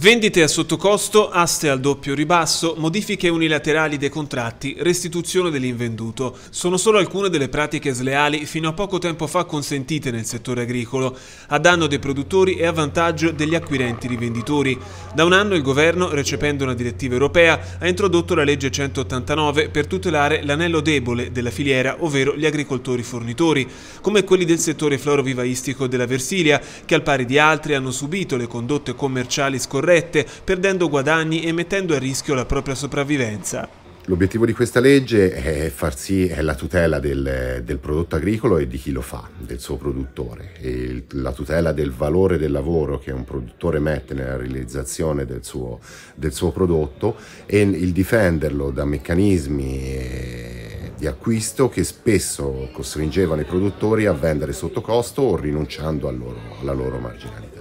Vendite a sottocosto, aste al doppio ribasso, modifiche unilaterali dei contratti, restituzione dell'invenduto. Sono solo alcune delle pratiche sleali fino a poco tempo fa consentite nel settore agricolo, a danno dei produttori e a vantaggio degli acquirenti rivenditori. Da un anno il governo, recependo una direttiva europea, ha introdotto la legge 189 per tutelare l'anello debole della filiera, ovvero gli agricoltori fornitori, come quelli del settore florovivaistico della Versilia, che al pari di altri hanno subito le condotte commerciali scorrette strette, perdendo guadagni e mettendo a rischio la propria sopravvivenza. L'obiettivo di questa legge è far sì è la tutela del, del, prodotto agricolo e di chi lo fa, del suo produttore, e la tutela del valore del lavoro che un produttore mette nella realizzazione del suo, del suo prodotto e il difenderlo da meccanismi eh, di acquisto che spesso costringevano i produttori a vendere sotto costo o rinunciando loro, alla loro marginalità.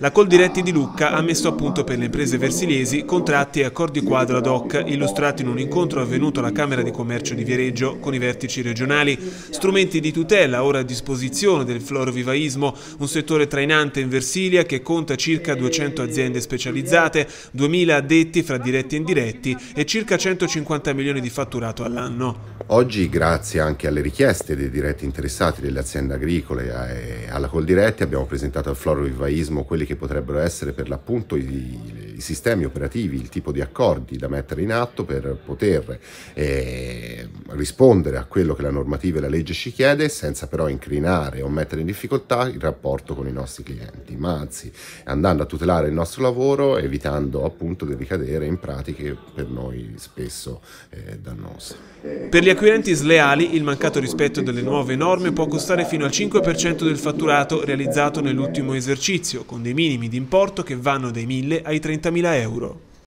La Coldiretti di Lucca ha messo a punto per le imprese versiliesi contratti e accordi quadro ad hoc illustrati in un incontro avvenuto alla Camera di Commercio di Viareggio con i vertici regionali, strumenti di tutela ora a disposizione del florovivaismo, un settore trainante in Versilia che conta circa 200 aziende specializzate, 2000 addetti fra diretti e indiretti e circa 150 milioni di fatturato all'anno. Oggi grazie anche alle richieste dei diretti interessati delle aziende agricole e alla Coldiretti abbiamo presentato al florovivaismo quelli che potrebbero essere per l'appunto i, i sistemi operativi, il tipo di accordi da mettere in atto per poter eh, rispondere a quello che la normativa e la legge ci chiede senza però incrinare o mettere in difficoltà il rapporto con i nostri clienti, ma anzi andando a tutelare il nostro lavoro evitando appunto di ricadere in pratiche per noi spesso eh, dannose. Per gli acquirenti sleali il mancato rispetto delle nuove norme può costare fino al 5% del fatturato realizzato nell'ultimo esercizio, con dei minimi di importo che vanno dai 1.000 ai 30.000 euro.